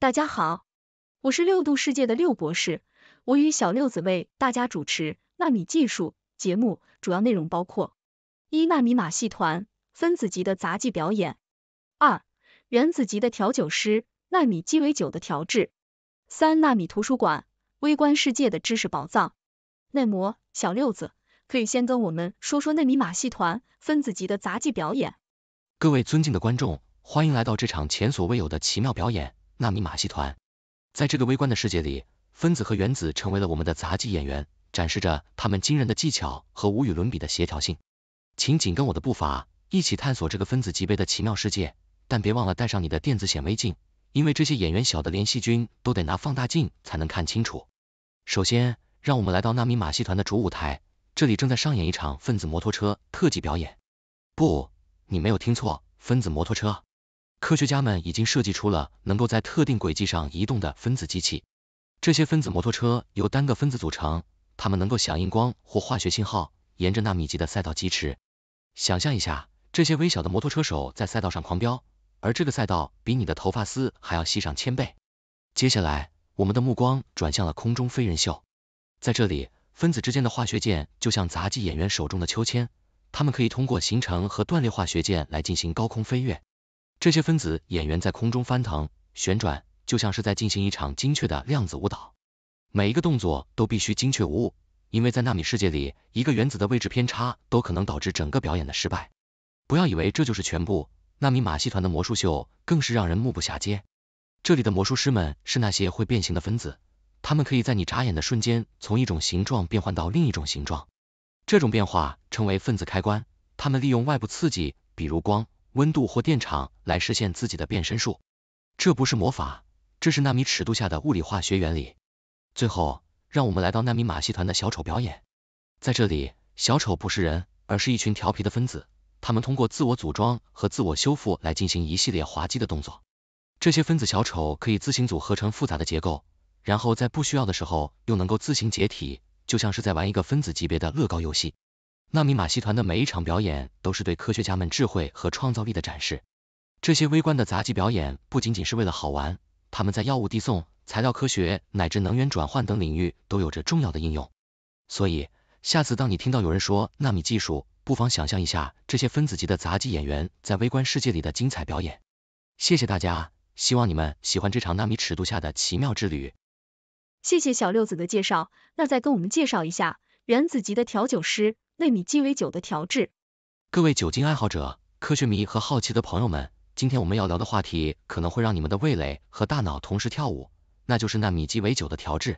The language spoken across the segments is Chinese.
大家好，我是六度世界的六博士，我与小六子为大家主持纳米技术节目，主要内容包括：一、纳米马戏团，分子级的杂技表演；二、原子级的调酒师，纳米鸡尾酒的调制；三、纳米图书馆，微观世界的知识宝藏。内模，小六子，可以先跟我们说说纳米马戏团分子级的杂技表演。各位尊敬的观众，欢迎来到这场前所未有的奇妙表演。纳米马戏团，在这个微观的世界里，分子和原子成为了我们的杂技演员，展示着他们惊人的技巧和无与伦比的协调性。请紧跟我的步伐，一起探索这个分子级别的奇妙世界。但别忘了带上你的电子显微镜，因为这些演员小的连细菌都得拿放大镜才能看清楚。首先，让我们来到纳米马戏团的主舞台，这里正在上演一场分子摩托车特技表演。不，你没有听错，分子摩托车。科学家们已经设计出了能够在特定轨迹上移动的分子机器。这些分子摩托车由单个分子组成，它们能够响应光或化学信号，沿着纳米级的赛道疾驰。想象一下，这些微小的摩托车手在赛道上狂飙，而这个赛道比你的头发丝还要细上千倍。接下来，我们的目光转向了空中飞人秀。在这里，分子之间的化学键就像杂技演员手中的秋千，它们可以通过形成和断裂化学键来进行高空飞跃。这些分子演员在空中翻腾、旋转，就像是在进行一场精确的量子舞蹈。每一个动作都必须精确无误，因为在纳米世界里，一个原子的位置偏差都可能导致整个表演的失败。不要以为这就是全部，纳米马戏团的魔术秀更是让人目不暇接。这里的魔术师们是那些会变形的分子，他们可以在你眨眼的瞬间，从一种形状变换到另一种形状。这种变化称为分子开关，他们利用外部刺激，比如光。温度或电场来实现自己的变身术，这不是魔法，这是纳米尺度下的物理化学原理。最后，让我们来到纳米马戏团的小丑表演，在这里，小丑不是人，而是一群调皮的分子，他们通过自我组装和自我修复来进行一系列滑稽的动作。这些分子小丑可以自行组合成复杂的结构，然后在不需要的时候又能够自行解体，就像是在玩一个分子级别的乐高游戏。纳米马戏团的每一场表演都是对科学家们智慧和创造力的展示。这些微观的杂技表演不仅仅是为了好玩，他们在药物递送、材料科学乃至能源转换等领域都有着重要的应用。所以，下次当你听到有人说纳米技术，不妨想象一下这些分子级的杂技演员在微观世界里的精彩表演。谢谢大家，希望你们喜欢这场纳米尺度下的奇妙之旅。谢谢小六子的介绍，那再跟我们介绍一下原子级的调酒师。纳米鸡尾酒的调制。各位酒精爱好者、科学迷和好奇的朋友们，今天我们要聊的话题可能会让你们的味蕾和大脑同时跳舞，那就是纳米鸡尾酒的调制。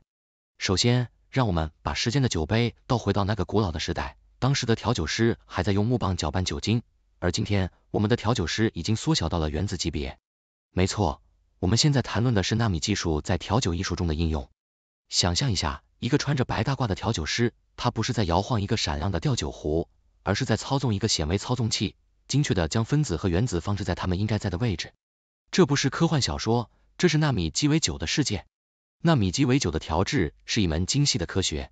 首先，让我们把时间的酒杯倒回到那个古老的时代，当时的调酒师还在用木棒搅拌酒精，而今天我们的调酒师已经缩小到了原子级别。没错，我们现在谈论的是纳米技术在调酒艺术中的应用。想象一下。一个穿着白大褂的调酒师，他不是在摇晃一个闪亮的调酒壶，而是在操纵一个显微操纵器，精确的将分子和原子放置在他们应该在的位置。这不是科幻小说，这是纳米鸡尾酒的世界。纳米鸡尾酒的调制是一门精细的科学，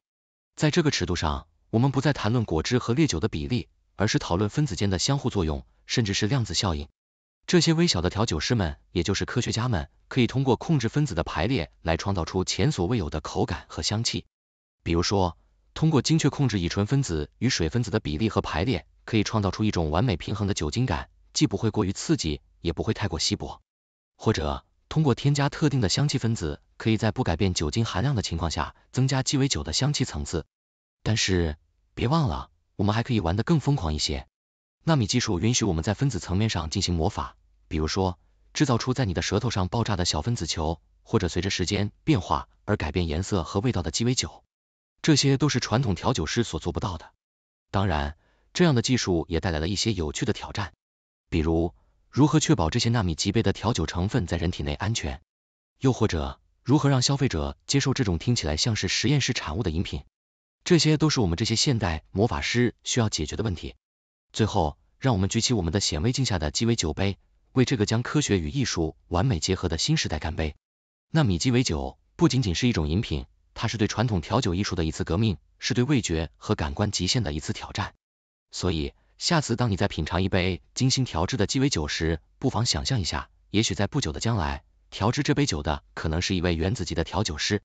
在这个尺度上，我们不再谈论果汁和烈酒的比例，而是讨论分子间的相互作用，甚至是量子效应。这些微小的调酒师们，也就是科学家们，可以通过控制分子的排列来创造出前所未有的口感和香气。比如说，通过精确控制乙醇分子与水分子的比例和排列，可以创造出一种完美平衡的酒精感，既不会过于刺激，也不会太过稀薄。或者，通过添加特定的香气分子，可以在不改变酒精含量的情况下，增加鸡尾酒的香气层次。但是，别忘了，我们还可以玩得更疯狂一些。纳米技术允许我们在分子层面上进行魔法。比如说，制造出在你的舌头上爆炸的小分子球，或者随着时间变化而改变颜色和味道的鸡尾酒，这些都是传统调酒师所做不到的。当然，这样的技术也带来了一些有趣的挑战，比如如何确保这些纳米级别的调酒成分在人体内安全，又或者如何让消费者接受这种听起来像是实验室产物的饮品，这些都是我们这些现代魔法师需要解决的问题。最后，让我们举起我们的显微镜下的鸡尾酒杯。为这个将科学与艺术完美结合的新时代干杯！纳米鸡尾酒不仅仅是一种饮品，它是对传统调酒艺术的一次革命，是对味觉和感官极限的一次挑战。所以，下次当你在品尝一杯精心调制的鸡尾酒时，不妨想象一下，也许在不久的将来，调制这杯酒的可能是一位原子级的调酒师。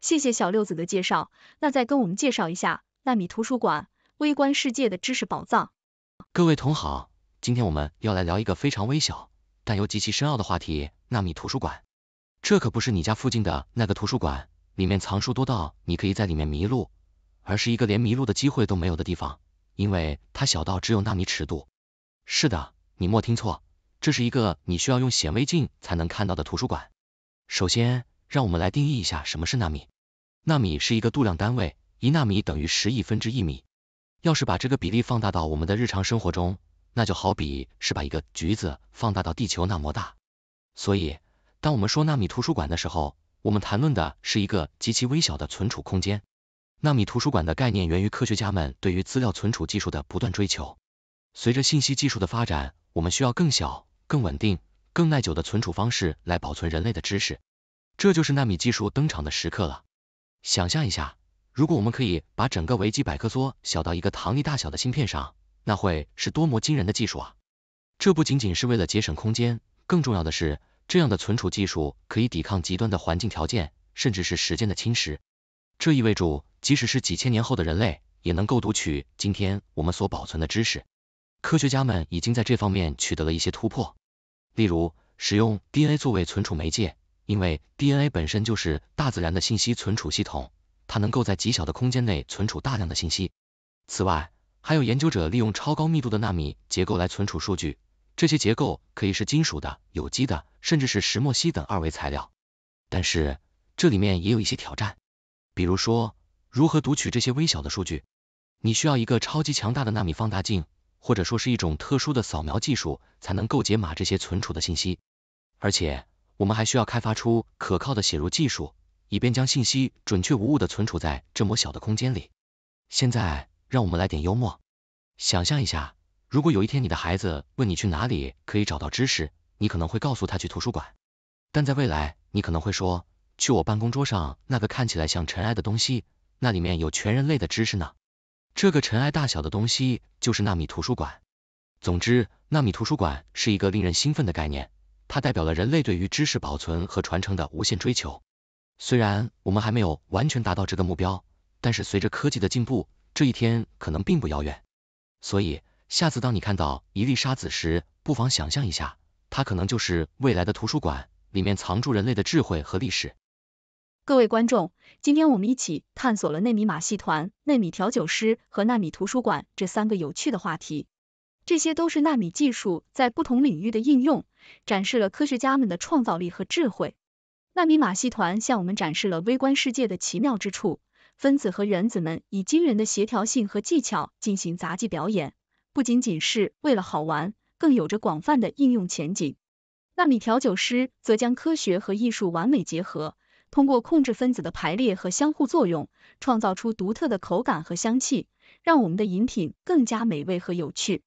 谢谢小六子的介绍，那再跟我们介绍一下纳米图书馆，微观世界的知识宝藏。各位同好。今天我们要来聊一个非常微小但又极其深奥的话题——纳米图书馆。这可不是你家附近的那个图书馆，里面藏书多到你可以在里面迷路，而是一个连迷路的机会都没有的地方，因为它小到只有纳米尺度。是的，你莫听错，这是一个你需要用显微镜才能看到的图书馆。首先，让我们来定义一下什么是纳米。纳米是一个度量单位，一纳米等于十亿分之一米。要是把这个比例放大到我们的日常生活中，那就好比是把一个橘子放大到地球那么大，所以当我们说纳米图书馆的时候，我们谈论的是一个极其微小的存储空间。纳米图书馆的概念源于科学家们对于资料存储技术的不断追求。随着信息技术的发展，我们需要更小、更稳定、更耐久的存储方式来保存人类的知识，这就是纳米技术登场的时刻了。想象一下，如果我们可以把整个维基百科缩小到一个糖粒大小的芯片上。那会是多么惊人的技术啊！这不仅仅是为了节省空间，更重要的是，这样的存储技术可以抵抗极端的环境条件，甚至是时间的侵蚀。这意味着，即使是几千年后的人类，也能够读取今天我们所保存的知识。科学家们已经在这方面取得了一些突破，例如使用 DNA 作为存储媒介，因为 DNA 本身就是大自然的信息存储系统，它能够在极小的空间内存储大量的信息。此外，还有研究者利用超高密度的纳米结构来存储数据，这些结构可以是金属的、有机的，甚至是石墨烯等二维材料。但是这里面也有一些挑战，比如说如何读取这些微小的数据，你需要一个超级强大的纳米放大镜，或者说是一种特殊的扫描技术，才能够解码这些存储的信息。而且我们还需要开发出可靠的写入技术，以便将信息准确无误地存储在这么小的空间里。现在。让我们来点幽默，想象一下，如果有一天你的孩子问你去哪里可以找到知识，你可能会告诉他去图书馆。但在未来，你可能会说去我办公桌上那个看起来像尘埃的东西，那里面有全人类的知识呢。这个尘埃大小的东西就是纳米图书馆。总之，纳米图书馆是一个令人兴奋的概念，它代表了人类对于知识保存和传承的无限追求。虽然我们还没有完全达到这个目标，但是随着科技的进步。这一天可能并不遥远，所以下次当你看到一粒沙子时，不妨想象一下，它可能就是未来的图书馆，里面藏住人类的智慧和历史。各位观众，今天我们一起探索了纳米马戏团、纳米调酒师和纳米图书馆这三个有趣的话题，这些都是纳米技术在不同领域的应用，展示了科学家们的创造力和智慧。纳米马戏团向我们展示了微观世界的奇妙之处。分子和原子们以惊人的协调性和技巧进行杂技表演，不仅仅是为了好玩，更有着广泛的应用前景。纳米调酒师则将科学和艺术完美结合，通过控制分子的排列和相互作用，创造出独特的口感和香气，让我们的饮品更加美味和有趣。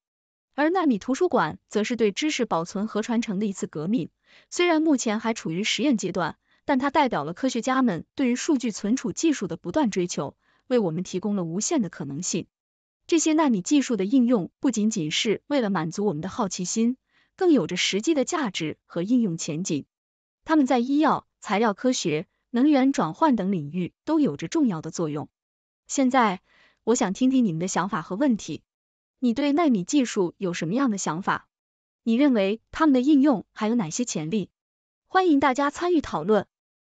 而纳米图书馆则是对知识保存和传承的一次革命，虽然目前还处于实验阶段。但它代表了科学家们对于数据存储技术的不断追求，为我们提供了无限的可能性。这些纳米技术的应用不仅仅是为了满足我们的好奇心，更有着实际的价值和应用前景。他们在医药、材料科学、能源转换等领域都有着重要的作用。现在，我想听听你们的想法和问题。你对纳米技术有什么样的想法？你认为他们的应用还有哪些潜力？欢迎大家参与讨论。